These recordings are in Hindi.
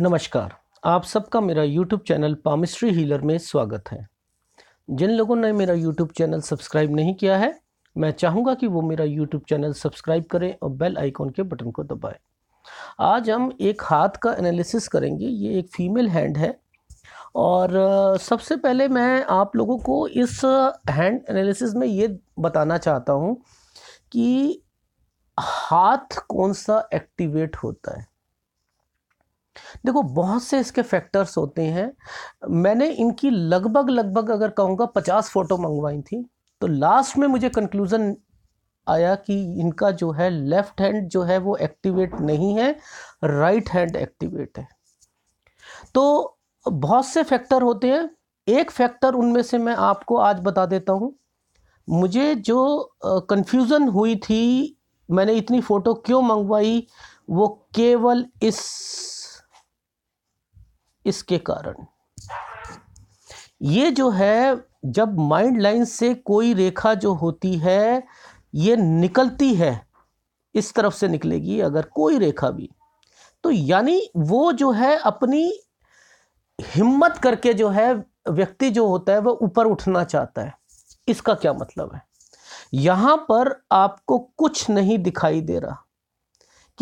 नमस्कार आप सबका मेरा YouTube चैनल पामिस्ट्री हीलर में स्वागत है जिन लोगों ने मेरा YouTube चैनल सब्सक्राइब नहीं किया है मैं चाहूँगा कि वो मेरा YouTube चैनल सब्सक्राइब करें और बेल आइकॉन के बटन को दबाएं। आज हम एक हाथ का एनालिसिस करेंगे ये एक फीमेल हैंड है और सबसे पहले मैं आप लोगों को इस हैंड एनालिसिस में ये बताना चाहता हूँ कि हाथ कौन सा एक्टिवेट होता है देखो बहुत से इसके फैक्टर्स होते हैं मैंने इनकी लगभग लगभग अगर कहूँगा पचास फ़ोटो मंगवाई थी तो लास्ट में मुझे कंक्लूज़न आया कि इनका जो है लेफ़्ट हैंड जो है वो एक्टिवेट नहीं है राइट हैंड एक्टिवेट है तो बहुत से फैक्टर होते हैं एक फैक्टर उनमें से मैं आपको आज बता देता हूँ मुझे जो कंफ्यूज़न हुई थी मैंने इतनी फ़ोटो क्यों मंगवाई वो केवल इस इसके कारण ये जो है जब माइंड लाइन से कोई रेखा जो होती है ये निकलती है इस तरफ से निकलेगी अगर कोई रेखा भी तो यानी वो जो है अपनी हिम्मत करके जो है व्यक्ति जो होता है वह ऊपर उठना चाहता है इसका क्या मतलब है यहाँ पर आपको कुछ नहीं दिखाई दे रहा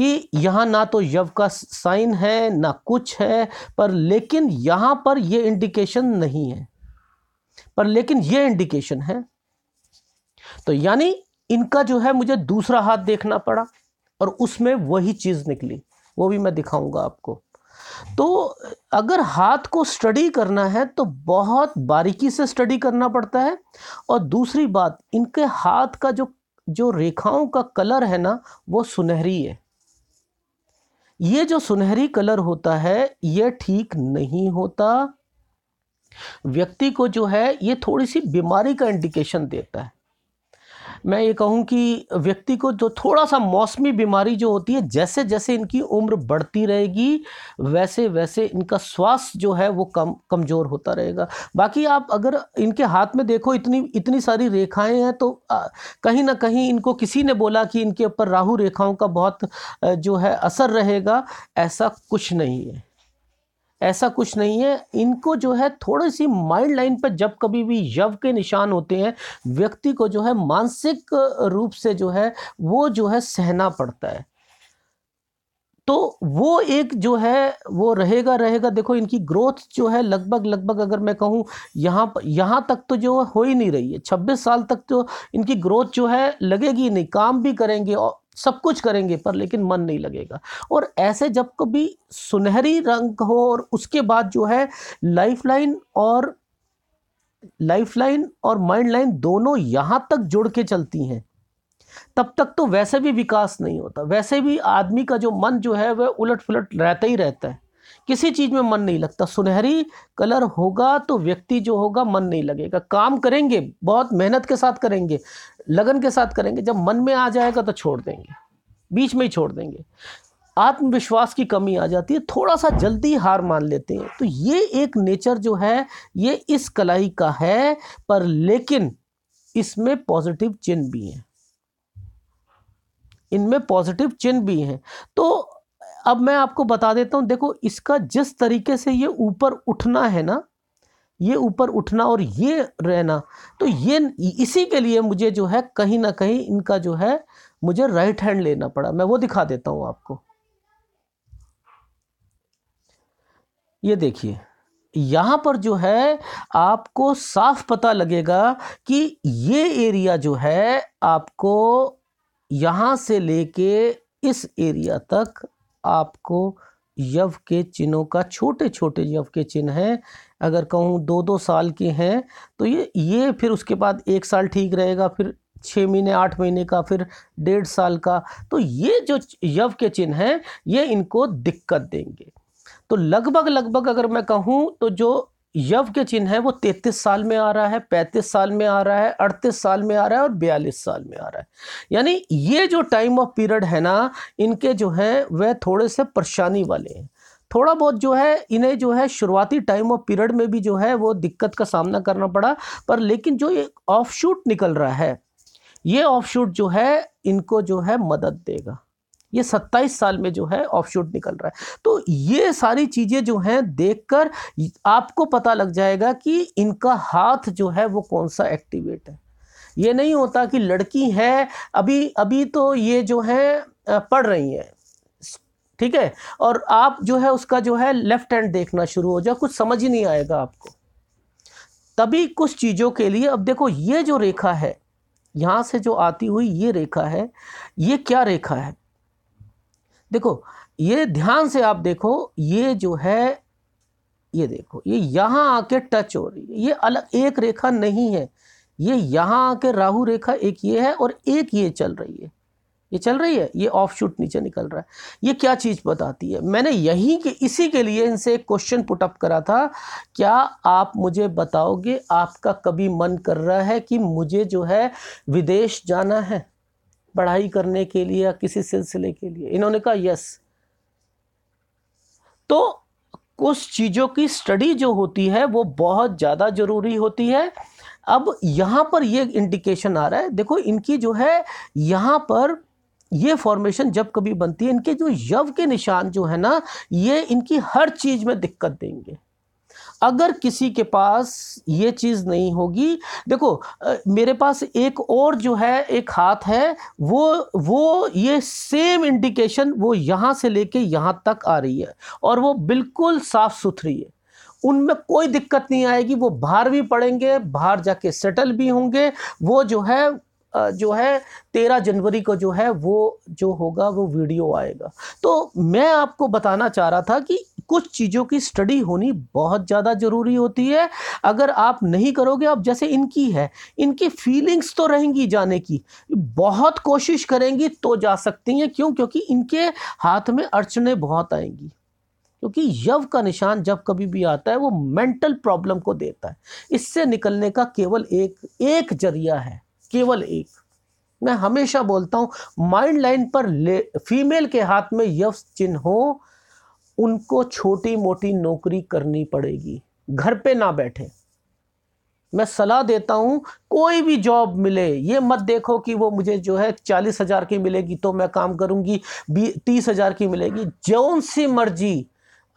कि यहाँ ना तो यव का साइन है ना कुछ है पर लेकिन यहाँ पर ये इंडिकेशन नहीं है पर लेकिन ये इंडिकेशन है तो यानी इनका जो है मुझे दूसरा हाथ देखना पड़ा और उसमें वही चीज़ निकली वो भी मैं दिखाऊंगा आपको तो अगर हाथ को स्टडी करना है तो बहुत बारीकी से स्टडी करना पड़ता है और दूसरी बात इनके हाथ का जो जो रेखाओं का कलर है ना वो सुनहरी है ये जो सुनहरी कलर होता है ये ठीक नहीं होता व्यक्ति को जो है ये थोड़ी सी बीमारी का इंडिकेशन देता है मैं ये कहूँ कि व्यक्ति को जो थोड़ा सा मौसमी बीमारी जो होती है जैसे जैसे इनकी उम्र बढ़ती रहेगी वैसे वैसे इनका स्वास्थ्य जो है वो कम कमज़ोर होता रहेगा बाकी आप अगर इनके हाथ में देखो इतनी इतनी सारी रेखाएं हैं तो कहीं ना कहीं इनको किसी ने बोला कि इनके ऊपर राहु रेखाओं का बहुत जो है असर रहेगा ऐसा कुछ नहीं है ऐसा कुछ नहीं है इनको जो है थोड़ी सी माइंड लाइन पर जब कभी भी यव के निशान होते हैं व्यक्ति को जो है मानसिक रूप से जो है वो जो है सहना पड़ता है तो वो एक जो है वो रहेगा रहेगा देखो इनकी ग्रोथ जो है लगभग लगभग अगर मैं कहूँ यहाँ यहाँ तक तो जो हो ही नहीं रही है छब्बीस साल तक तो इनकी ग्रोथ जो है लगेगी नहीं काम भी करेंगे और सब कुछ करेंगे पर लेकिन मन नहीं लगेगा और ऐसे जब कभी सुनहरी रंग हो और उसके बाद जो है लाइफ लाइन और लाइफ लाइन और माइंड लाइन दोनों यहां तक जुड़ के चलती हैं तब तक तो वैसे भी विकास नहीं होता वैसे भी आदमी का जो मन जो है वह उलट पुलट रहता ही रहता है किसी चीज़ में मन नहीं लगता सुनहरी कलर होगा तो व्यक्ति जो होगा मन नहीं लगेगा काम करेंगे बहुत मेहनत के साथ करेंगे लगन के साथ करेंगे जब मन में आ जाएगा तो छोड़ देंगे बीच में ही छोड़ देंगे आत्मविश्वास की कमी आ जाती है थोड़ा सा जल्दी हार मान लेते हैं तो ये एक नेचर जो है ये इस कलाई का है पर लेकिन इसमें पॉजिटिव चिन्ह भी हैं इनमें पॉजिटिव चिन्ह भी हैं तो अब मैं आपको बता देता हूँ देखो इसका जिस तरीके से ये ऊपर उठना है ना ये ऊपर उठना और ये रहना तो ये इसी के लिए मुझे जो है कहीं ना कहीं इनका जो है मुझे राइट हैंड लेना पड़ा मैं वो दिखा देता हूँ आपको ये देखिए यहाँ पर जो है आपको साफ पता लगेगा कि ये एरिया जो है आपको यहाँ से लेके इस एरिया तक आपको यव के चिन्हों का छोटे छोटे यव के चिन्ह हैं अगर कहूँ दो दो साल के हैं तो ये ये फिर उसके बाद एक साल ठीक रहेगा फिर छः महीने आठ महीने का फिर डेढ़ साल का तो ये जो यव के चिन्ह हैं ये इनको दिक्कत देंगे तो लगभग लगभग अगर मैं कहूँ तो जो यव के चिन्ह है वो तैतीस साल में आ रहा है पैंतीस साल में आ रहा है अड़तीस साल में आ रहा है और बयालीस साल में आ रहा है यानी ये जो टाइम ऑफ पीरियड है ना इनके जो हैं वह थोड़े से परेशानी वाले हैं थोड़ा बहुत जो है इन्हें जो है शुरुआती टाइम ऑफ पीरियड में भी जो है वो दिक्कत का सामना करना पड़ा पर लेकिन जो ये ऑफ शूट निकल रहा है ये ऑफ शूट जो है इनको जो है मदद देगा ये 27 साल में जो है ऑफ शूट निकल रहा है तो ये सारी चीज़ें जो हैं देखकर आपको पता लग जाएगा कि इनका हाथ जो है वो कौन सा एक्टिवेट है ये नहीं होता कि लड़की है अभी अभी तो ये जो है पढ़ रही है ठीक है और आप जो है उसका जो है लेफ्ट हैंड देखना शुरू हो जाए कुछ समझ ही नहीं आएगा आपको तभी कुछ चीज़ों के लिए अब देखो ये जो रेखा है यहाँ से जो आती हुई ये रेखा है ये क्या रेखा है देखो ये ध्यान से आप देखो ये जो है ये देखो ये यहाँ आके टच हो रही है ये अलग एक रेखा नहीं है ये यहाँ आके राहु रेखा एक ये है और एक ये चल रही है ये चल रही है ये ऑफ शूट नीचे निकल रहा है ये क्या चीज़ बताती है मैंने यहीं के इसी के लिए इनसे एक क्वेश्चन पुटअप करा था क्या आप मुझे बताओगे आपका कभी मन कर रहा है कि मुझे जो है विदेश जाना है पढ़ाई करने के लिए या किसी सिलसिले के लिए इन्होंने कहा यस तो कुछ चीज़ों की स्टडी जो होती है वो बहुत ज़्यादा ज़रूरी होती है अब यहाँ पर ये इंडिकेशन आ रहा है देखो इनकी जो है यहाँ पर ये फॉर्मेशन जब कभी बनती है इनके जो यव के निशान जो है ना ये इनकी हर चीज़ में दिक्कत देंगे अगर किसी के पास ये चीज़ नहीं होगी देखो मेरे पास एक और जो है एक हाथ है वो वो ये सेम इंडिकेशन वो यहाँ से लेके यहाँ तक आ रही है और वो बिल्कुल साफ़ सुथरी है उनमें कोई दिक्कत नहीं आएगी वो बाहर भी पढ़ेंगे बाहर जाके सेटल भी होंगे वो जो है जो है तेरह जनवरी को जो है वो जो होगा वो वीडियो आएगा तो मैं आपको बताना चाह रहा था कि कुछ चीज़ों की स्टडी होनी बहुत ज़्यादा ज़रूरी होती है अगर आप नहीं करोगे आप जैसे इनकी है इनकी फीलिंग्स तो रहेंगी जाने की बहुत कोशिश करेंगी तो जा सकती हैं क्यों क्योंकि इनके हाथ में अड़चने बहुत आएंगी क्योंकि यव का निशान जब कभी भी आता है वो मेंटल प्रॉब्लम को देता है इससे निकलने का केवल एक एक जरिया है केवल एक मैं हमेशा बोलता हूँ माइंड लाइन पर ले फीमेल के हाथ में यव चिन्ह हो उनको छोटी मोटी नौकरी करनी पड़ेगी घर पे ना बैठे मैं सलाह देता हूँ कोई भी जॉब मिले ये मत देखो कि वो मुझे जो है चालीस हज़ार की मिलेगी तो मैं काम करूँगी तीस हज़ार की मिलेगी जौन सी मर्जी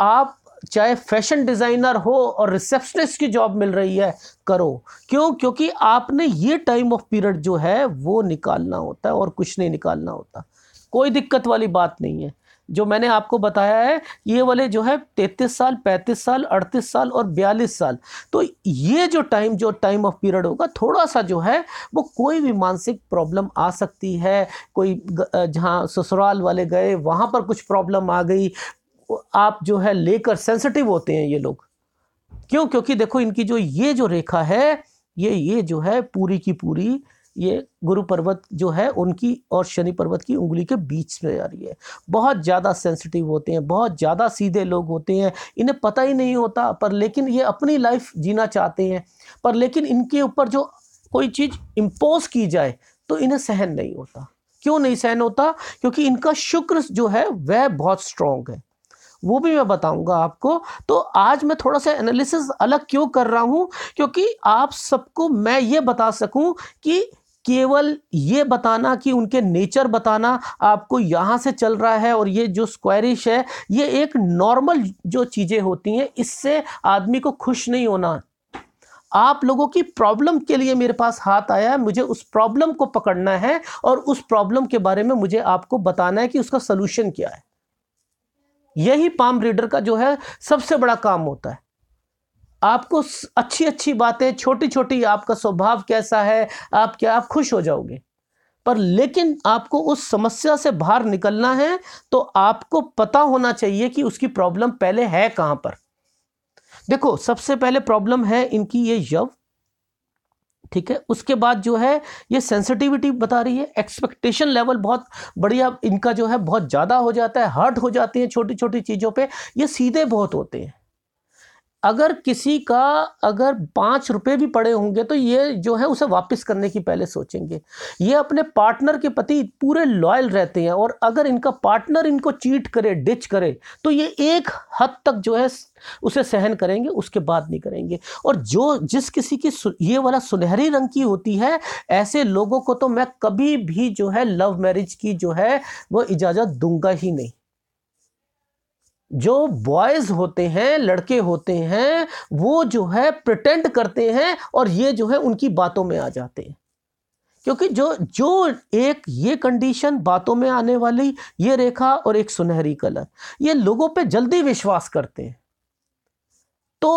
आप चाहे फैशन डिज़ाइनर हो और रिसेप्शनिस्ट की जॉब मिल रही है करो क्यों क्योंकि आपने ये टाइम ऑफ पीरियड जो है वो निकालना होता है और कुछ नहीं निकालना होता कोई दिक्कत वाली बात नहीं है जो मैंने आपको बताया है ये वाले जो है तैतीस साल पैंतीस साल अड़तीस साल और बयालीस साल तो ये जो टाइम जो टाइम ऑफ पीरियड होगा थोड़ा सा जो है वो कोई भी मानसिक प्रॉब्लम आ सकती है कोई जहाँ ससुराल वाले गए वहाँ पर कुछ प्रॉब्लम आ गई आप जो है लेकर सेंसिटिव होते हैं ये लोग क्यों क्योंकि देखो इनकी जो ये जो रेखा है ये ये जो है पूरी की पूरी ये गुरु पर्वत जो है उनकी और शनि पर्वत की उंगली के बीच में आ रही है बहुत ज़्यादा सेंसिटिव होते हैं बहुत ज़्यादा सीधे लोग होते हैं इन्हें पता ही नहीं होता पर लेकिन ये अपनी लाइफ जीना चाहते हैं पर लेकिन इनके ऊपर जो कोई चीज़ इम्पोज की जाए तो इन्हें सहन नहीं होता क्यों नहीं सहन होता क्योंकि इनका शुक्र जो है वह बहुत स्ट्रांग है वो भी मैं बताऊंगा आपको तो आज मैं थोड़ा सा एनालिसिस अलग क्यों कर रहा हूं क्योंकि आप सबको मैं ये बता सकूं कि केवल ये बताना कि उनके नेचर बताना आपको यहाँ से चल रहा है और ये जो स्क्वायरिश है ये एक नॉर्मल जो चीज़ें होती हैं इससे आदमी को खुश नहीं होना आप लोगों की प्रॉब्लम के लिए मेरे पास हाथ आया है मुझे उस प्रॉब्लम को पकड़ना है और उस प्रॉब्लम के बारे में मुझे आपको बताना है कि उसका सलूशन क्या है यही पाम रीडर का जो है सबसे बड़ा काम होता है आपको अच्छी अच्छी बातें छोटी छोटी आपका स्वभाव कैसा है आप क्या आप खुश हो जाओगे पर लेकिन आपको उस समस्या से बाहर निकलना है तो आपको पता होना चाहिए कि उसकी प्रॉब्लम पहले है कहाँ पर देखो सबसे पहले प्रॉब्लम है इनकी ये यव ठीक है उसके बाद जो है ये सेंसिटिविटी बता रही है एक्सपेक्टेशन लेवल बहुत बढ़िया इनका जो है बहुत ज़्यादा हो जाता है हर्ट हो जाती हैं छोटी छोटी चीज़ों पे ये सीधे बहुत होते हैं अगर किसी का अगर पाँच रुपये भी पड़े होंगे तो ये जो है उसे वापस करने की पहले सोचेंगे ये अपने पार्टनर के प्रति पूरे लॉयल रहते हैं और अगर इनका पार्टनर इनको चीट करे डिच करे तो ये एक हद तक जो है उसे सहन करेंगे उसके बाद नहीं करेंगे और जो जिस किसी की ये वाला सुनहरी रंग की होती है ऐसे लोगों को तो मैं कभी भी जो है लव मैरिज की जो है वो इजाज़त दूंगा ही नहीं जो बॉयज़ होते हैं लड़के होते हैं वो जो है प्रटेंड करते हैं और ये जो है उनकी बातों में आ जाते हैं क्योंकि जो जो एक ये कंडीशन बातों में आने वाली ये रेखा और एक सुनहरी कलर ये लोगों पे जल्दी विश्वास करते हैं तो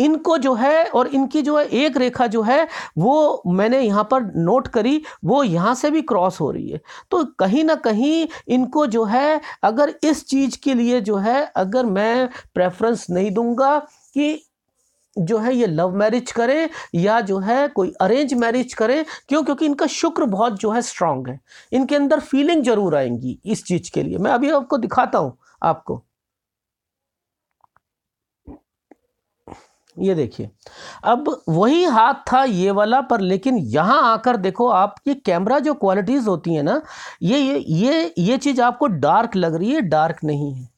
इनको जो है और इनकी जो है एक रेखा जो है वो मैंने यहाँ पर नोट करी वो यहाँ से भी क्रॉस हो रही है तो कहीं ना कहीं इनको जो है अगर इस चीज़ के लिए जो है अगर मैं प्रेफरेंस नहीं दूंगा कि जो है ये लव मैरिज करें या जो है कोई अरेंज मैरिज करें क्यों क्योंकि इनका शुक्र बहुत जो है स्ट्रांग है इनके अंदर फीलिंग जरूर आएंगी इस चीज़ के लिए मैं अभी आपको दिखाता हूँ आपको ये देखिए अब वही हाथ था ये वाला पर लेकिन यहाँ आकर देखो आप ये कैमरा जो क्वालिटीज़ होती है ना ये ये ये ये चीज़ आपको डार्क लग रही है डार्क नहीं है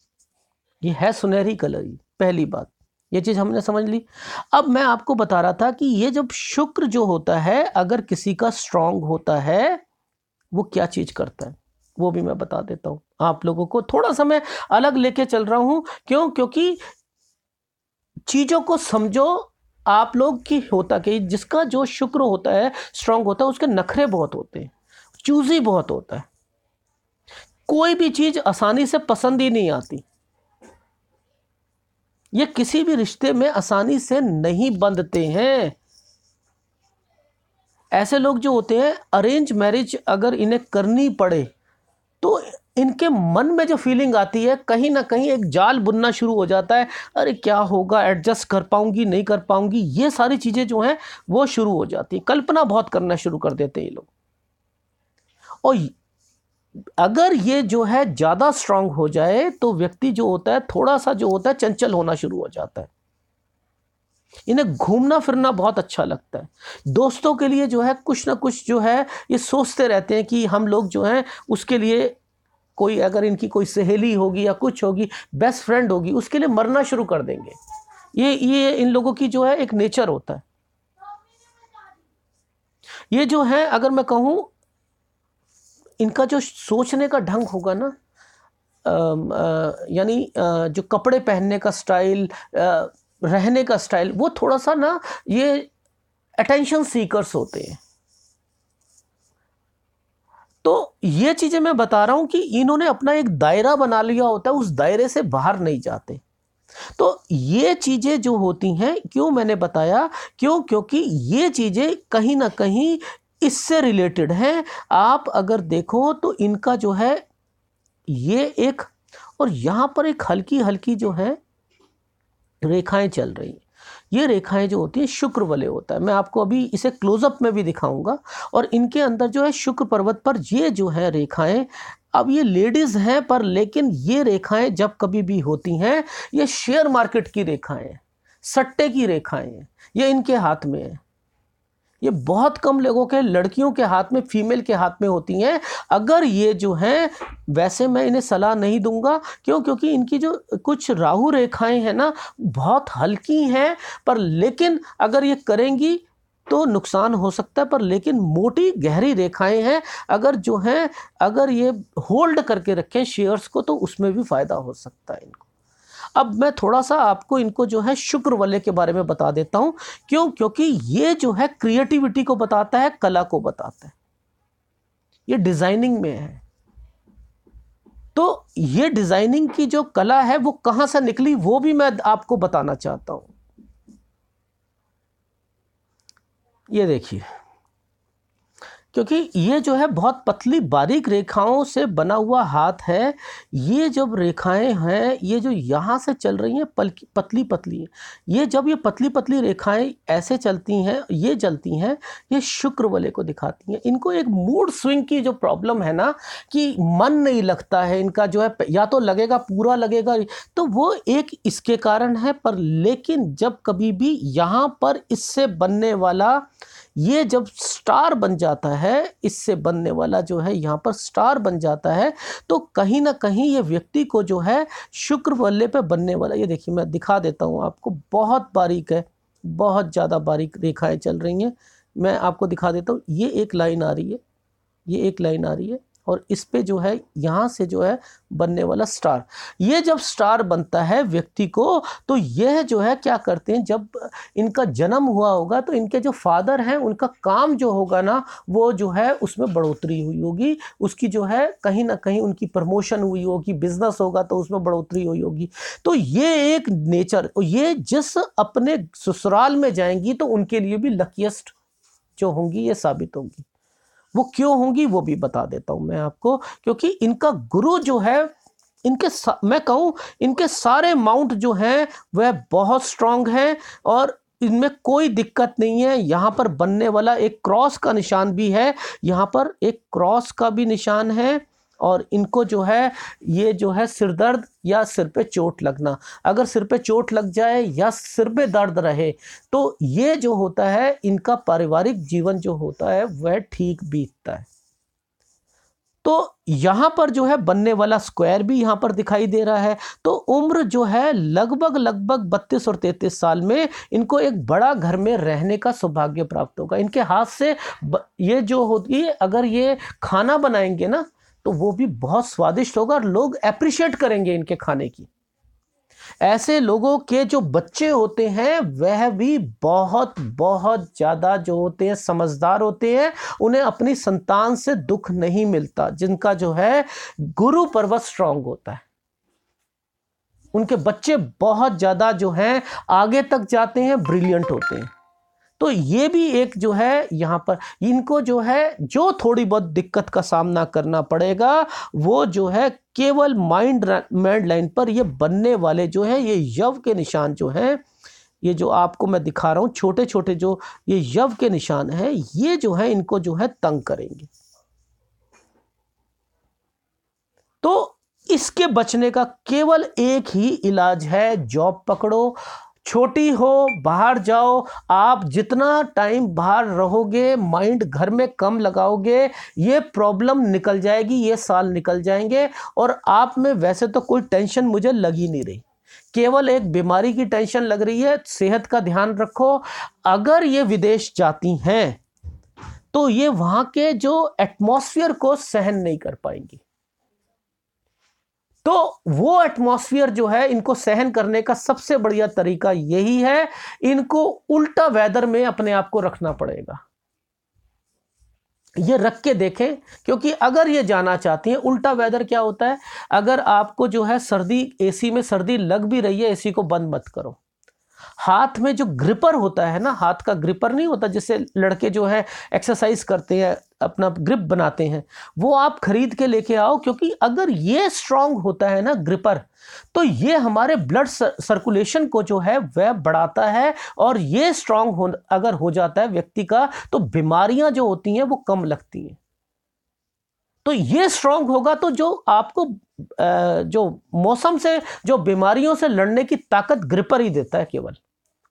ये है सुनहरी कलर ही पहली बात ये चीज़ हमने समझ ली अब मैं आपको बता रहा था कि ये जब शुक्र जो होता है अगर किसी का स्ट्रांग होता है वो क्या चीज़ करता है वो भी मैं बता देता हूँ आप लोगों को थोड़ा सा मैं अलग लेके चल रहा हूँ क्यों क्योंकि चीज़ों को समझो आप लोग की होता कि जिसका जो शुक्र होता है स्ट्रांग होता है उसके नखरे बहुत होते हैं चूजी बहुत होता है कोई भी चीज़ आसानी से पसंद ही नहीं आती ये किसी भी रिश्ते में आसानी से नहीं बंधते हैं ऐसे लोग जो होते हैं अरेंज मैरिज अगर इन्हें करनी पड़े तो इनके मन में जो फीलिंग आती है कहीं ना कहीं एक जाल बुनना शुरू हो जाता है अरे क्या होगा एडजस्ट कर पाऊंगी नहीं कर पाऊंगी ये सारी चीज़ें जो हैं वो शुरू हो जाती हैं कल्पना बहुत करना शुरू कर देते हैं ये लोग और अगर ये जो है ज़्यादा स्ट्रांग हो जाए तो व्यक्ति जो होता है थोड़ा सा जो होता है चंचल होना शुरू हो जाता है इन्हें घूमना फिरना बहुत अच्छा लगता है दोस्तों के लिए जो है कुछ ना कुछ जो है ये सोचते रहते हैं कि हम लोग जो हैं उसके लिए कोई अगर इनकी कोई सहेली होगी या कुछ होगी बेस्ट फ्रेंड होगी उसके लिए मरना शुरू कर देंगे ये ये इन लोगों की जो है एक नेचर होता है ये जो है अगर मैं कहूँ इनका जो सोचने का ढंग होगा ना यानी जो कपड़े पहनने का स्टाइल रहने का स्टाइल वो थोड़ा सा ना ये अटेंशन सीकर्स होते हैं तो ये चीज़ें मैं बता रहा हूं कि इन्होंने अपना एक दायरा बना लिया होता है उस दायरे से बाहर नहीं जाते तो ये चीज़ें जो होती हैं क्यों मैंने बताया क्यों क्योंकि ये चीज़ें कहीं ना कहीं इससे रिलेटेड हैं आप अगर देखो तो इनका जो है ये एक और यहां पर एक हल्की हल्की जो है रेखाएं चल रही हैं ये रेखाएं जो होती हैं शुक्र वाले होता है मैं आपको अभी इसे क्लोजअप में भी दिखाऊंगा और इनके अंदर जो है शुक्र पर्वत पर ये जो है रेखाएं अब ये लेडीज़ हैं पर लेकिन ये रेखाएं जब कभी भी होती हैं ये शेयर मार्केट की रेखाएं सट्टे की रेखाएं ये इनके हाथ में है ये बहुत कम लोगों के लड़कियों के हाथ में फीमेल के हाथ में होती हैं अगर ये जो हैं वैसे मैं इन्हें सलाह नहीं दूंगा क्यों क्योंकि इनकी जो कुछ राहु रेखाएं हैं ना बहुत हल्की हैं पर लेकिन अगर ये करेंगी तो नुकसान हो सकता है पर लेकिन मोटी गहरी रेखाएं हैं अगर जो हैं अगर ये होल्ड करके रखें शेयर्स को तो उसमें भी फ़ायदा हो सकता है इनको अब मैं थोड़ा सा आपको इनको जो है शुक्र वाले के बारे में बता देता हूं क्यों क्योंकि ये जो है क्रिएटिविटी को बताता है कला को बताता है ये डिज़ाइनिंग में है तो ये डिज़ाइनिंग की जो कला है वो कहां से निकली वो भी मैं आपको बताना चाहता हूं ये देखिए क्योंकि ये जो है बहुत पतली बारीक रेखाओं से बना हुआ हाथ है ये जब रेखाएं हैं ये जो यहाँ से चल रही हैं पतली पतली है ये जब ये पतली पतली रेखाएं ऐसे चलती हैं ये चलती हैं ये शुक्र वाले को दिखाती हैं इनको एक मूड स्विंग की जो प्रॉब्लम है ना कि मन नहीं लगता है इनका जो है या तो लगेगा पूरा लगेगा तो वो एक इसके कारण है पर लेकिन जब कभी भी यहाँ पर इससे बनने वाला ये जब स्टार बन जाता है इससे बनने वाला जो है यहाँ पर स्टार बन जाता है तो कहीं ना कहीं ये व्यक्ति को जो है शुक्र बल्ले पे बनने वाला ये देखिए मैं दिखा देता हूँ आपको बहुत बारीक है बहुत ज़्यादा बारीक रेखाएँ चल रही हैं मैं आपको दिखा देता हूँ ये एक लाइन आ रही है ये एक लाइन आ रही है और इस पे जो है यहाँ से जो है बनने वाला स्टार ये जब स्टार बनता है व्यक्ति को तो यह जो है क्या करते हैं जब इनका जन्म हुआ होगा तो इनके जो फादर हैं उनका काम जो होगा ना वो जो है उसमें बढ़ोतरी हुई होगी उसकी जो है कहीं ना कहीं उनकी प्रमोशन हुई होगी बिजनेस होगा तो उसमें बढ़ोतरी हुई होगी तो ये एक नेचर ये जिस अपने ससुराल में जाएंगी तो उनके लिए भी लकीस्ट जो होंगी ये साबित होंगी वो क्यों होंगी वो भी बता देता हूँ मैं आपको क्योंकि इनका गुरु जो है इनके मैं कहूँ इनके सारे माउंट जो हैं वह बहुत स्ट्रांग हैं और इनमें कोई दिक्कत नहीं है यहाँ पर बनने वाला एक क्रॉस का निशान भी है यहाँ पर एक क्रॉस का भी निशान है और इनको जो है ये जो है सिर दर्द या सिर पे चोट लगना अगर सिर पे चोट लग जाए या सिर पे दर्द रहे तो ये जो होता है इनका पारिवारिक जीवन जो होता है वह ठीक बीतता है तो यहाँ पर जो है बनने वाला स्क्वायर भी यहाँ पर दिखाई दे रहा है तो उम्र जो है लगभग लगभग बत्तीस और तैंतीस साल में इनको एक बड़ा घर में रहने का सौभाग्य प्राप्त होगा इनके हाथ से ये जो होती है अगर ये खाना बनाएंगे ना तो वो भी बहुत स्वादिष्ट होगा और लोग अप्रिशिएट करेंगे इनके खाने की ऐसे लोगों के जो बच्चे होते हैं वह भी बहुत बहुत ज़्यादा जो होते हैं समझदार होते हैं उन्हें अपनी संतान से दुख नहीं मिलता जिनका जो है गुरु पर्वत स्ट्रांग होता है उनके बच्चे बहुत ज़्यादा जो हैं आगे तक जाते हैं ब्रिलियंट होते हैं तो ये भी एक जो है यहाँ पर इनको जो है जो थोड़ी बहुत दिक्कत का सामना करना पड़ेगा वो जो है केवल माइंड माइंड लाइन पर ये बनने वाले जो हैं ये यव के निशान जो हैं ये जो आपको मैं दिखा रहा हूँ छोटे छोटे जो ये यव के निशान हैं ये जो है इनको जो है तंग करेंगे तो इसके बचने का केवल एक ही इलाज है जॉब पकड़ो छोटी हो बाहर जाओ आप जितना टाइम बाहर रहोगे माइंड घर में कम लगाओगे ये प्रॉब्लम निकल जाएगी ये साल निकल जाएंगे और आप में वैसे तो कोई टेंशन मुझे लग ही नहीं रही केवल एक बीमारी की टेंशन लग रही है सेहत का ध्यान रखो अगर ये विदेश जाती हैं तो ये वहाँ के जो एटमोसफियर को सहन नहीं कर पाएंगी तो वो एटमॉस्फियर जो है इनको सहन करने का सबसे बढ़िया तरीका यही है इनको उल्टा वेदर में अपने आप को रखना पड़ेगा ये रख के देखें क्योंकि अगर ये जाना चाहती हैं उल्टा वेदर क्या होता है अगर आपको जो है सर्दी एसी में सर्दी लग भी रही है एसी को बंद मत करो हाथ में जो ग्रिपर होता है ना हाथ का ग्रिपर नहीं होता जिससे लड़के जो है एक्सरसाइज करते हैं अपना ग्रिप बनाते हैं वो आप खरीद के लेके आओ क्योंकि अगर ये स्ट्रांग होता है ना ग्रिपर तो ये हमारे ब्लड सर्कुलेशन को जो है वह बढ़ाता है और ये स्ट्रांग हो अगर हो जाता है व्यक्ति का तो बीमारियां जो होती हैं वो कम लगती हैं तो ये स्ट्रांग होगा तो जो आपको जो मौसम से जो बीमारियों से लड़ने की ताकत ग्रिपर ही देता है केवल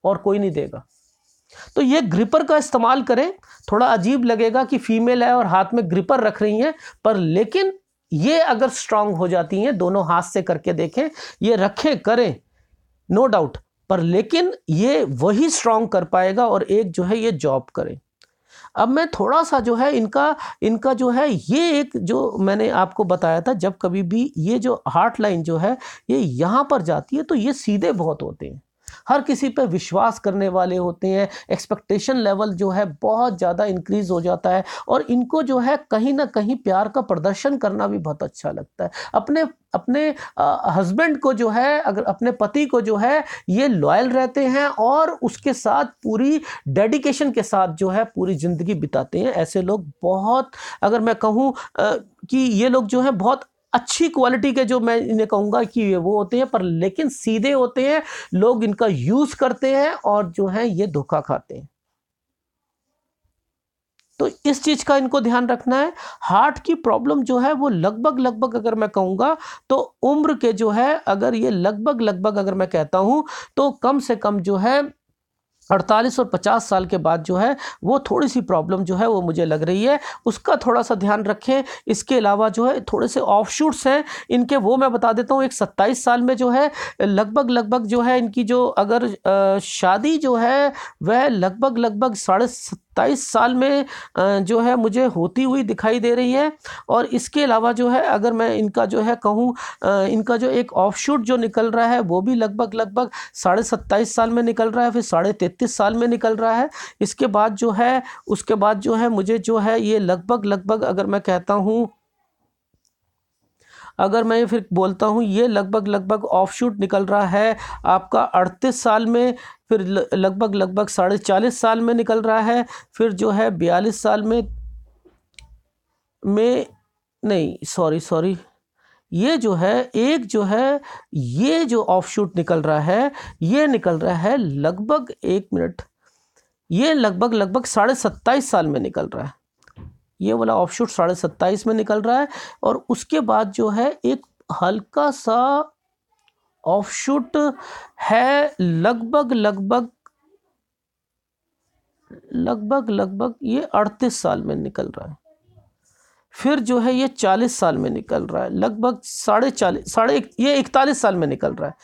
और कोई नहीं देगा तो ये ग्रिपर का इस्तेमाल करें थोड़ा अजीब लगेगा कि फीमेल है और हाथ में ग्रिपर रख रही हैं पर लेकिन ये अगर स्ट्रांग हो जाती हैं दोनों हाथ से करके देखें ये रखें करें नो डाउट पर लेकिन ये वही स्ट्रांग कर पाएगा और एक जो है ये जॉब करें अब मैं थोड़ा सा जो है इनका इनका जो है ये एक जो मैंने आपको बताया था जब कभी भी ये जो हार्ट लाइन जो है ये यहाँ पर जाती है तो ये सीधे बहुत होते हैं हर किसी पे विश्वास करने वाले होते हैं एक्सपेक्टेशन लेवल जो है बहुत ज़्यादा इंक्रीज़ हो जाता है और इनको जो है कहीं ना कहीं प्यार का प्रदर्शन करना भी बहुत अच्छा लगता है अपने अपने हस्बैंड को जो है अगर अपने पति को जो है ये लॉयल रहते हैं और उसके साथ पूरी डेडिकेशन के साथ जो है पूरी ज़िंदगी बिताते हैं ऐसे लोग बहुत अगर मैं कहूँ कि ये लोग जो है बहुत अच्छी क्वालिटी के जो मैं इन्हें कहूँगा कि वो होते हैं पर लेकिन सीधे होते हैं लोग इनका यूज़ करते हैं और जो है ये धोखा खाते हैं तो इस चीज़ का इनको ध्यान रखना है हार्ट की प्रॉब्लम जो है वो लगभग लगभग अगर मैं कहूँगा तो उम्र के जो है अगर ये लगभग लगभग अगर मैं कहता हूँ तो कम से कम जो है अड़तालीस और पचास साल के बाद जो है वो थोड़ी सी प्रॉब्लम जो है वो मुझे लग रही है उसका थोड़ा सा ध्यान रखें इसके अलावा जो है थोड़े से ऑफ शूट्स हैं इनके वो मैं बता देता हूँ एक सत्ताईस साल में जो है लगभग लगभग जो है इनकी जो अगर शादी जो है वह लगभग लगभग साढ़े सत्ताईस साल में जो है मुझे होती हुई दिखाई दे रही है और इसके अलावा जो है अगर मैं इनका जो है कहूँ इनका जो एक ऑफ शूट जो निकल रहा है वो भी लगभग लगभग साढ़े सत्ताईस साल में निकल रहा है फिर साढ़े तैतीस साल में निकल रहा है इसके बाद जो है उसके बाद जो है मुझे जो है ये लगभग लगभग अगर मैं कहता हूँ अगर मैं फिर बोलता हूँ ये लगभग लगभग ऑफ शूट निकल रहा है आपका अड़तीस साल में फिर लगभग लगभग साढ़े चालीस साल में निकल रहा है फिर जो है बयालीस साल में में नहीं सॉरी सॉरी ये जो है एक जो है ये जो ऑफ शूट निकल रहा है ये निकल रहा है लगभग एक मिनट ये लगभग लगभग साढ़े सत्ताईस साल में निकल रहा है ये वाला ऑफ शूट साढ़े सत्ताईस में निकल रहा है और उसके बाद जो है एक हल्का सा ऑफ शूट है लगभग लगभग लगभग लगभग ये अड़तीस साल में निकल रहा है फिर जो है ये चालीस साल में निकल रहा है लगभग साढ़े चालीस साढ़े ये इकतालीस साल में निकल रहा है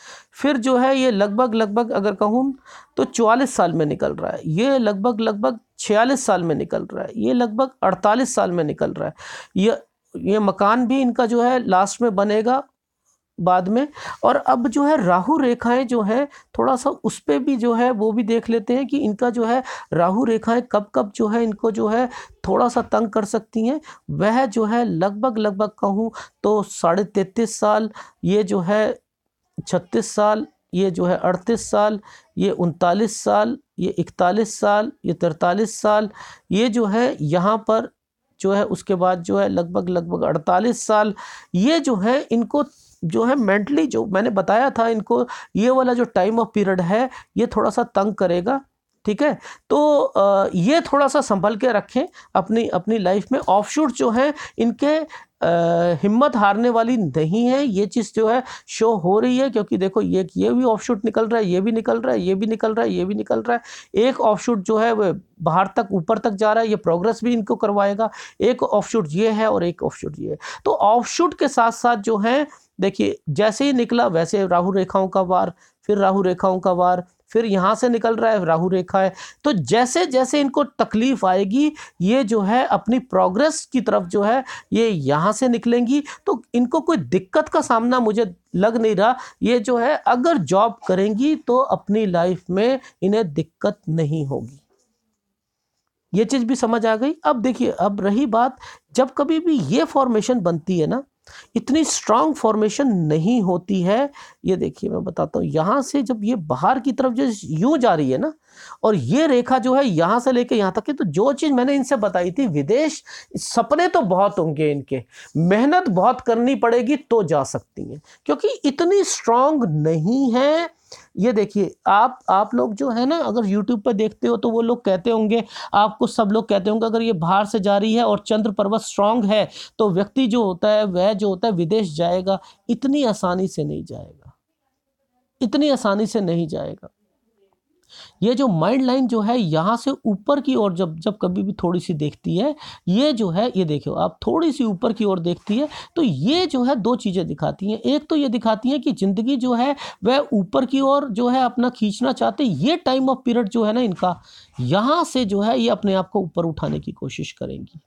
फिर जो है ये लगभग लगभग अगर कहूँ तो चौवालीस साल में निकल रहा है ये लगभग लगभग छियालीस साल में निकल रहा है ये लगभग अड़तालीस साल में निकल रहा है ये ये मकान भी इनका जो है लास्ट में बनेगा बाद में और अब जो है राहु रेखाएं जो है थोड़ा सा उस पर भी जो है वो भी देख लेते हैं कि इनका जो है राहु रेखाएं कब कब जो है इनको जो है थोड़ा सा तंग कर सकती हैं वह जो है लगभग लगभग कहूँ तो साढ़े तैतीस साल ये जो है छत्तीस साल ये जो है अड़तीस साल ये उनतालीस साल ये इकतालीस साल ये तरतालीस साल ये जो है यहाँ पर जो है उसके बाद जो है लगभग लगभग अड़तालीस साल ये जो है इनको जो है मेंटली जो मैंने बताया था इनको ये वाला जो टाइम ऑफ पीरियड है ये थोड़ा सा तंग करेगा ठीक है तो ये थोड़ा सा संभल के रखें अपनी अपनी लाइफ में ऑफ शूट जो हैं इनके हिम्मत हारने वाली नहीं है ये चीज़ जो है शो हो रही है क्योंकि देखो ये ये भी ऑफ शूट निकल रहा है ये भी निकल रहा है ये भी निकल रहा है ये भी निकल रहा है एक ऑफ शूट जो है वह बाहर तक ऊपर तक जा रहा है ये प्रोग्रेस भी इनको करवाएगा एक ऑफ शूट ये है और एक ऑफ शूट ये है तो ऑफ शूट के साथ साथ जो है देखिए जैसे ही निकला वैसे राहु रेखाओं का वार फिर राहु रेखाओं का वार फिर यहाँ से निकल रहा है राहु रेखा है तो जैसे जैसे इनको तकलीफ आएगी ये जो है अपनी प्रोग्रेस की तरफ जो है ये यहाँ से निकलेंगी तो इनको कोई दिक्कत का सामना मुझे लग नहीं रहा ये जो है अगर जॉब करेंगी तो अपनी लाइफ में इन्हें दिक्कत नहीं होगी ये चीज़ भी समझ आ गई अब देखिए अब रही बात जब कभी भी ये फॉर्मेशन बनती है ना इतनी स्ट्रांग फॉर्मेशन नहीं होती है ये देखिए मैं बताता हूँ यहाँ से जब ये बाहर की तरफ जो यूँ जा रही है ना और ये रेखा जो है यहाँ से लेके यहाँ तक की तो जो चीज़ मैंने इनसे बताई थी विदेश सपने तो बहुत होंगे इनके मेहनत बहुत करनी पड़ेगी तो जा सकती हैं क्योंकि इतनी स्ट्रांग नहीं है ये देखिए आप आप लोग जो है ना अगर यूट्यूब पर देखते हो तो वो लोग कहते होंगे आपको सब लोग कहते होंगे अगर ये बाहर से जा रही है और चंद्र पर्वत स्ट्रांग है तो व्यक्ति जो होता है वह जो होता है विदेश जाएगा इतनी आसानी से नहीं जाएगा इतनी आसानी से नहीं जाएगा ये जो माइंड लाइन जो है यहाँ से ऊपर की ओर जब जब कभी भी थोड़ी सी देखती है ये जो है ये देखो आप थोड़ी सी ऊपर की ओर देखती है तो ये जो है दो चीज़ें दिखाती हैं एक तो ये दिखाती हैं कि ज़िंदगी जो है वह ऊपर की ओर जो है अपना खींचना चाहते ये टाइम ऑफ पीरियड जो है ना इनका यहाँ से जो है ये अपने आप को ऊपर उठाने की कोशिश करेंगी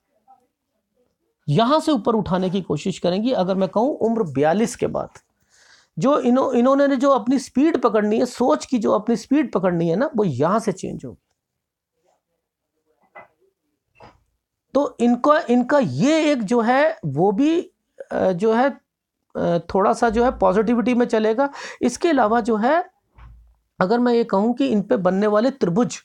यहाँ से ऊपर उठाने की कोशिश करेंगी अगर मैं कहूँ उम्र बयालीस के बाद जो इनो इन्होंने जो अपनी स्पीड पकड़नी है सोच की जो अपनी स्पीड पकड़नी है ना वो यहां से चेंज होगी तो इनका इनका ये एक जो है वो भी जो है थोड़ा सा जो है पॉजिटिविटी में चलेगा इसके अलावा जो है अगर मैं ये कहूं कि इन पे बनने वाले त्रिभुज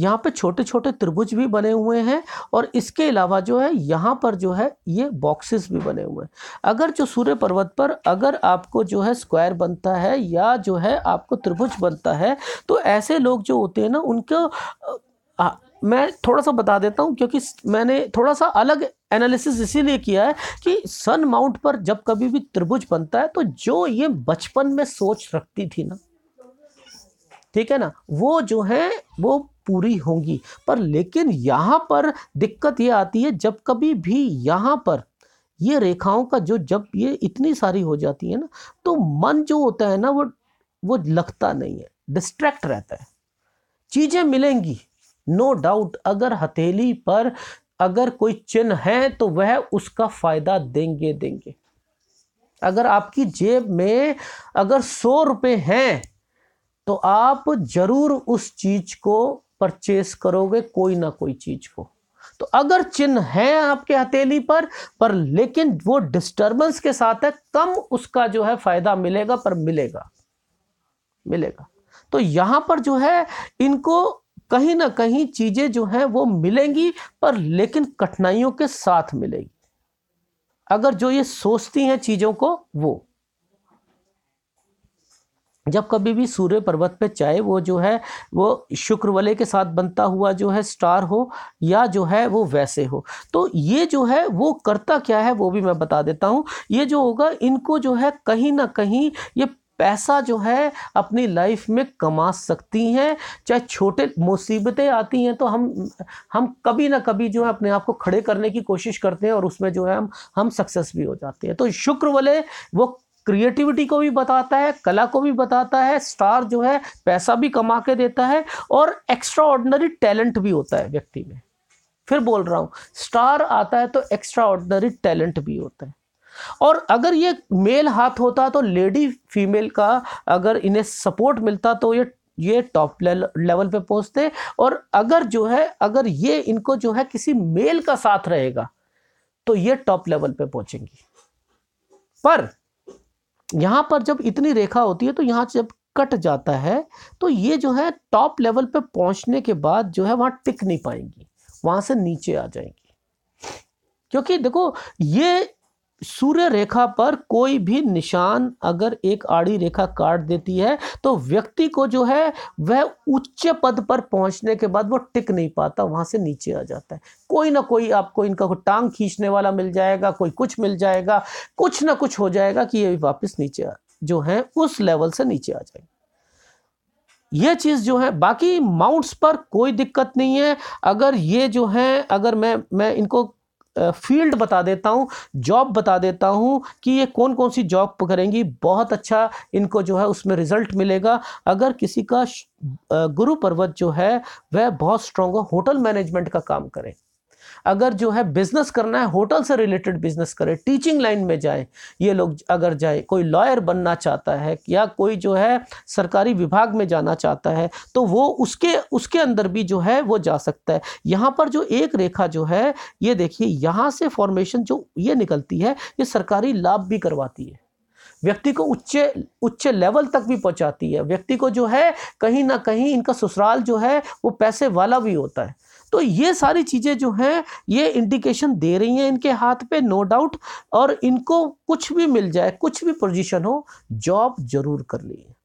यहाँ पे छोटे छोटे त्रिभुज भी बने हुए हैं और इसके अलावा जो है यहाँ पर जो है ये बॉक्सेस भी बने हुए हैं अगर जो सूर्य पर्वत पर अगर आपको जो है स्क्वायर बनता है या जो है आपको त्रिभुज बनता है तो ऐसे लोग जो होते हैं ना उनको मैं थोड़ा सा बता देता हूँ क्योंकि मैंने थोड़ा सा अलग एनालिसिस इसीलिए किया है कि सन माउंट पर जब कभी भी त्रिभुज बनता है तो जो ये बचपन में सोच रखती थी ना ठीक है ना वो जो है वो पूरी होंगी पर लेकिन यहाँ पर दिक्कत ये आती है जब कभी भी यहाँ पर ये रेखाओं का जो जब ये इतनी सारी हो जाती है ना तो मन जो होता है ना वो वो लगता नहीं है डिस्ट्रैक्ट रहता है चीज़ें मिलेंगी नो no डाउट अगर हथेली पर अगर कोई चिन्ह है तो वह उसका फ़ायदा देंगे देंगे अगर आपकी जेब में अगर सौ रुपये हैं तो आप जरूर उस चीज को परचेस करोगे कोई ना कोई चीज को तो अगर चिन्ह है आपके हथेली पर पर लेकिन वो डिस्टरबेंस के साथ है कम उसका जो है फायदा मिलेगा पर मिलेगा मिलेगा तो यहां पर जो है इनको कहीं ना कहीं चीजें जो हैं वो मिलेंगी पर लेकिन कठिनाइयों के साथ मिलेगी अगर जो ये सोचती हैं चीजों को वो जब कभी भी सूर्य पर्वत पे चाहे वो जो है वो शुक्र वाले के साथ बनता हुआ जो है स्टार हो या जो है वो वैसे हो तो ये जो है वो करता क्या है वो भी मैं बता देता हूँ ये जो होगा इनको जो है कहीं ना कहीं ये पैसा जो है अपनी लाइफ में कमा सकती हैं चाहे छोटे मुसीबतें आती हैं तो हम हम कभी ना कभी जो है अपने आप को खड़े करने की कोशिश करते हैं और उसमें जो है हम हम सक्सेस भी हो जाते हैं तो शुक्र वाले वो क्रिएटिविटी को भी बताता है कला को भी बताता है स्टार जो है पैसा भी कमा के देता है और एक्स्ट्रा ऑर्डनरी टैलेंट भी होता है व्यक्ति में फिर बोल रहा हूँ स्टार आता है तो एक्स्ट्रा ऑर्डनरी टैलेंट भी होता है और अगर ये मेल हाथ होता तो लेडी फीमेल का अगर इन्हें सपोर्ट मिलता तो ये ये टॉप लेवल पे पहुंचते और अगर जो है अगर ये इनको जो है किसी मेल का साथ रहेगा तो ये टॉप लेवल पे पहुंचेंगी पर यहाँ पर जब इतनी रेखा होती है तो यहाँ जब कट जाता है तो ये जो है टॉप लेवल पे पहुँचने के बाद जो है वहाँ टिक नहीं पाएंगी वहाँ से नीचे आ जाएंगी क्योंकि देखो ये सूर्य रेखा पर कोई भी निशान अगर एक आड़ी रेखा काट देती है तो व्यक्ति को जो है वह उच्च पद पर पहुंचने के बाद वो टिक नहीं पाता वहां से नीचे आ जाता है कोई ना कोई आपको इनका कोई टांग खींचने वाला मिल जाएगा कोई कुछ मिल जाएगा कुछ ना कुछ हो जाएगा कि ये वापस नीचे जो है उस लेवल से नीचे आ जाएंगे ये चीज़ जो है बाकी माउंट्स पर कोई दिक्कत नहीं है अगर ये जो है अगर मैं मैं इनको फील्ड बता देता हूँ जॉब बता देता हूँ कि ये कौन कौन सी जॉब करेंगी बहुत अच्छा इनको जो है उसमें रिज़ल्ट मिलेगा अगर किसी का गुरु पर्वत जो है वह बहुत स्ट्रॉन्ग हो होटल मैनेजमेंट का काम करें अगर जो है बिजनेस करना है होटल से रिलेटेड बिजनेस करे टीचिंग लाइन में जाए ये लोग अगर जाए कोई लॉयर बनना चाहता है या कोई जो है सरकारी विभाग में जाना चाहता है तो वो उसके उसके अंदर भी जो है वो जा सकता है यहाँ पर जो एक रेखा जो है ये देखिए यहाँ से फॉर्मेशन जो ये निकलती है ये सरकारी लाभ भी करवाती है व्यक्ति को उच्च उच्च लेवल तक भी पहुंचाती है व्यक्ति को जो है कहीं ना कहीं इनका ससुराल जो है वो पैसे वाला भी होता है तो ये सारी चीज़ें जो हैं ये इंडिकेशन दे रही हैं इनके हाथ पे नो डाउट और इनको कुछ भी मिल जाए कुछ भी पोजीशन हो जॉब जरूर करनी है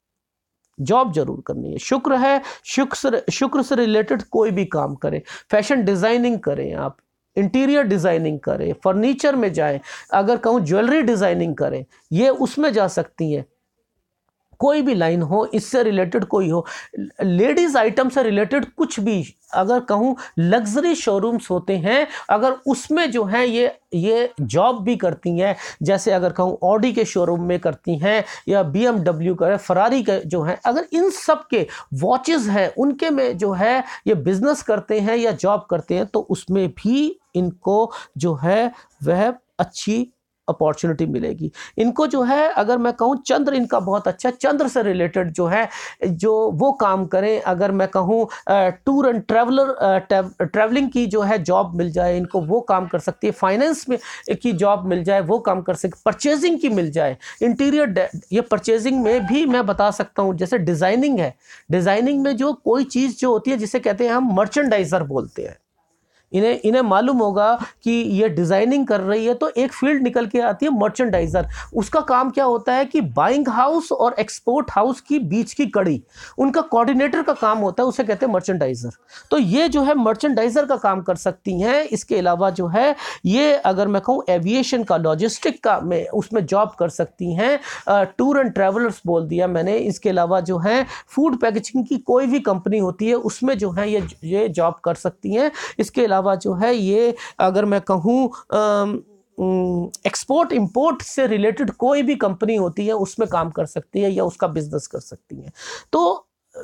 जॉब जरूर करनी है शुक्र है शुक्र से शुक्र से रिलेटेड कोई भी काम करें फैशन डिज़ाइनिंग करें आप इंटीरियर डिज़ाइनिंग करें फर्नीचर में जाएं अगर कहूँ ज्वेलरी डिज़ाइनिंग करें ये उसमें जा सकती हैं कोई भी लाइन हो इससे रिलेटेड कोई हो लेडीज़ आइटम से रिलेटेड कुछ भी अगर कहूँ लग्जरी शोरूम्स होते हैं अगर उसमें जो है ये ये जॉब भी करती हैं जैसे अगर कहूँ ऑडी के शोरूम में करती हैं या बी एम डब्ल्यू का फरारी का जो है अगर इन सब के वॉचेज़ हैं उनके में जो है ये बिज़नेस करते हैं या जॉब करते हैं तो उसमें भी इनको जो है वह अच्छी अपॉर्चुनिटी मिलेगी इनको जो है अगर मैं कहूँ चंद्र इनका बहुत अच्छा चंद्र से रिलेटेड जो है जो वो काम करें अगर मैं कहूँ टूर एंड ट्रैवलर ट्रैवलिंग की जो है जॉब मिल जाए इनको वो काम कर सकती है फाइनेंस में की जॉब मिल जाए वो काम कर सकती परचेजिंग की मिल जाए इंटीरियर ये परचेजिंग में भी मैं बता सकता हूँ जैसे डिज़ाइनिंग है डिज़ाइनिंग में जो कोई चीज़ जो होती है जिसे कहते हैं हम मर्चेंडाइज़र बोलते हैं इन्हें इन्हें मालूम होगा कि ये डिज़ाइनिंग कर रही है तो एक फील्ड निकल के आती है मर्चेंडाइजर उसका काम क्या होता है कि बाइंग हाउस और एक्सपोर्ट हाउस की बीच की कड़ी उनका कोऑर्डिनेटर का काम होता है उसे कहते हैं मर्चेंडाइजर तो ये जो है मर्चेंडाइजर का काम कर सकती हैं इसके अलावा जो है ये अगर मैं कहूँ एविएशन का लॉजिस्टिक का में उसमें जॉब कर सकती हैं टूर एंड ट्रैवलर्स बोल दिया मैंने इसके अलावा जो है फूड पैकेजिंग की कोई भी कंपनी होती है उसमें जो है ये ये जॉब कर सकती हैं इसके अलावा अलावा जो है ये अगर मैं कहूँ एक्सपोर्ट इंपोर्ट से रिलेटेड कोई भी कंपनी होती है उसमें काम कर सकती है या उसका बिजनेस कर सकती है तो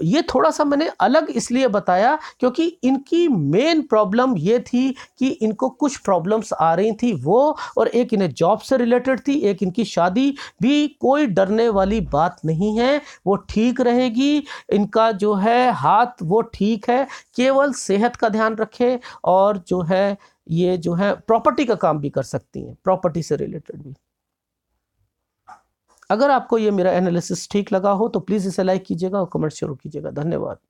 ये थोड़ा सा मैंने अलग इसलिए बताया क्योंकि इनकी मेन प्रॉब्लम ये थी कि इनको कुछ प्रॉब्लम्स आ रही थी वो और एक इन्हें जॉब से रिलेटेड थी एक इनकी शादी भी कोई डरने वाली बात नहीं है वो ठीक रहेगी इनका जो है हाथ वो ठीक है केवल सेहत का ध्यान रखें और जो है ये जो है प्रॉपर्टी का काम भी कर सकती हैं प्रॉपर्टी से रिलेटेड भी अगर आपको ये मेरा एनालिसिस ठीक लगा हो तो प्लीज़ इसे लाइक कीजिएगा और कमेंट शुरू कीजिएगा धन्यवाद